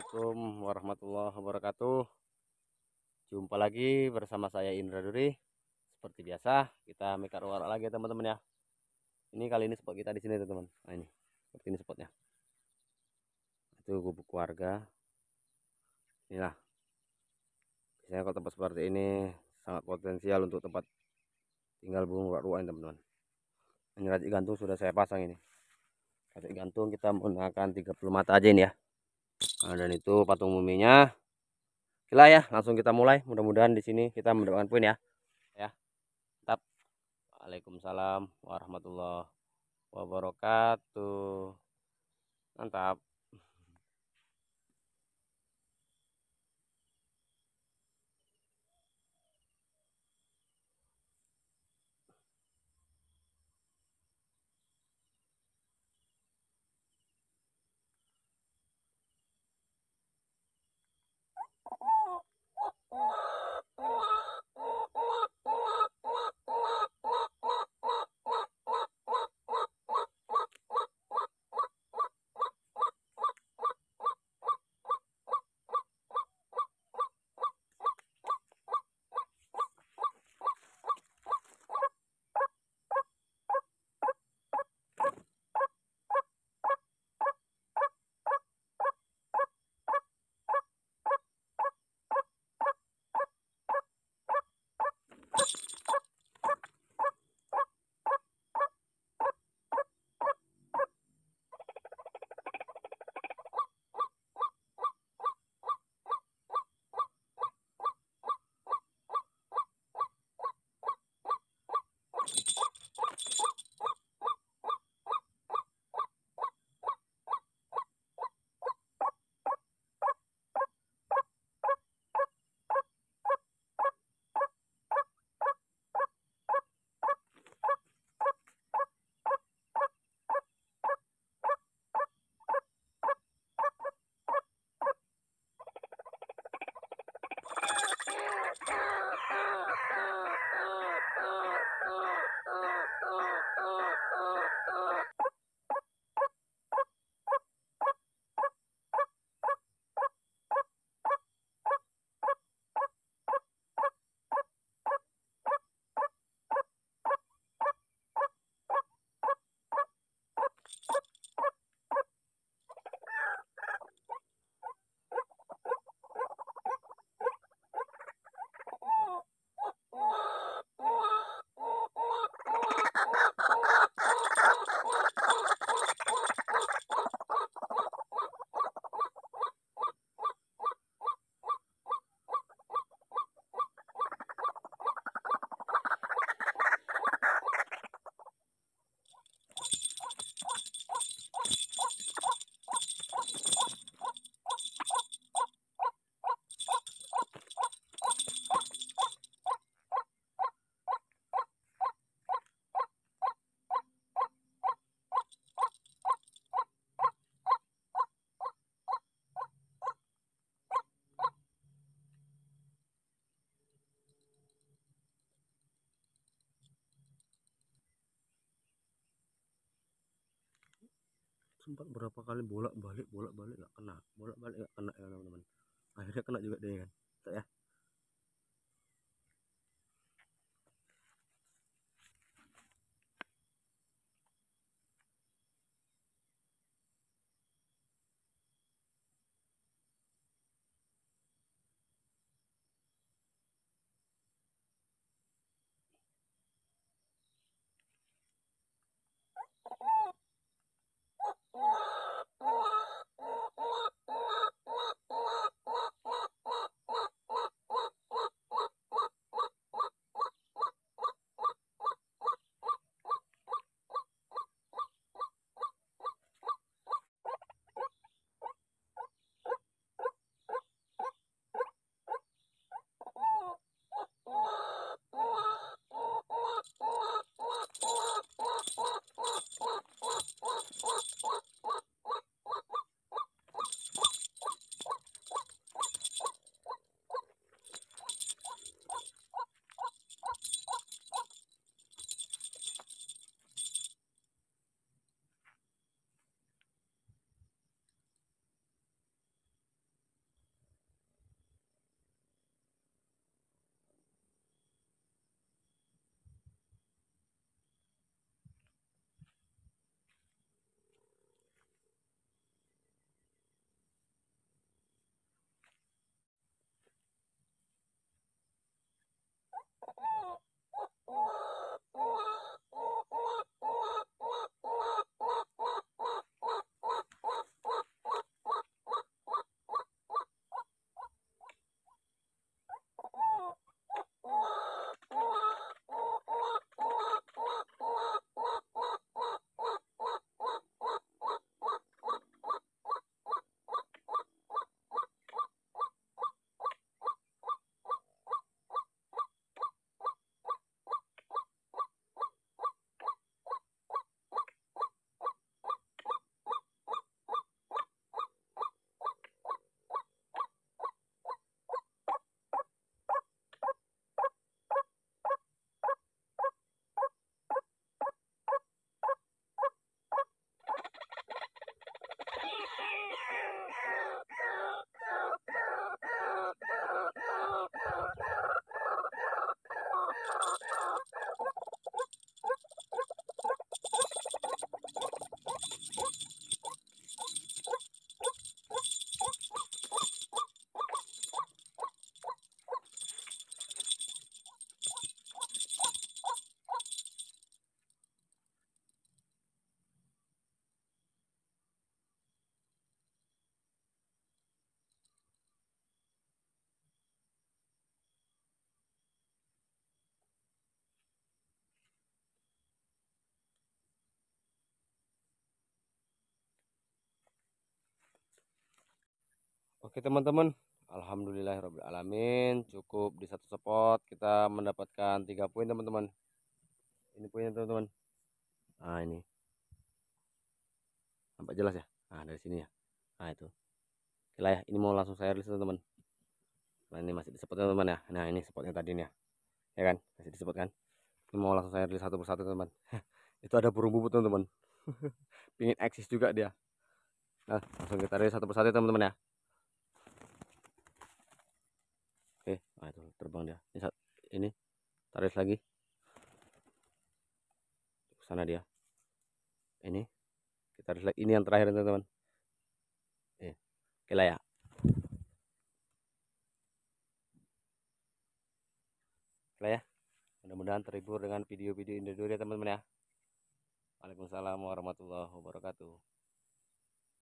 Assalamualaikum warahmatullahi wabarakatuh Jumpa lagi bersama saya Indra Duri Seperti biasa kita make up lagi ya, teman-teman ya Ini kali ini spot kita di sini teman-teman Nah ini seperti ini spotnya Itu gubuk warga Inilah Biasanya kalau tempat seperti ini Sangat potensial untuk tempat tinggal burung warak ini teman-teman Ini rajik gantung sudah saya pasang ini Rajik gantung kita menggunakan 30 mata aja ini ya nah, dan itu patung muminya gila ya langsung kita mulai mudah-mudahan di sini kita mendapatkan poin ya ya tetap Waalaikumsalam warahmatullahi wabarakatuh mantap sempat berapa kali bolak balik bolak balik nggak kena bolak balik nggak kena ya teman-teman akhirnya kena juga deh kan tak ya Oke teman-teman alhamdulillah, alamin, Cukup di satu spot Kita mendapatkan 3 poin teman-teman Ini poinnya teman-teman Nah ini Nampak jelas ya Nah dari sini ya Nah itu Oke ya Ini mau langsung saya rilis teman-teman Nah ini masih di spot teman-teman ya Nah ini spotnya tadi nih ya Ya kan Masih di spot kan Ini mau langsung saya rilis satu persatu teman-teman Itu ada burung bubut teman-teman Pingin eksis juga dia Nah langsung kita rilis satu persatu teman-teman ya nah, itu terbang dia ini, ini tarik lagi sana dia ini kita tarik lagi ini yang terakhir teman-teman eh, oke lah ya ya mudah-mudahan terhibur dengan video-video Indonesia teman-teman ya Waalaikumsalam warahmatullahi wabarakatuh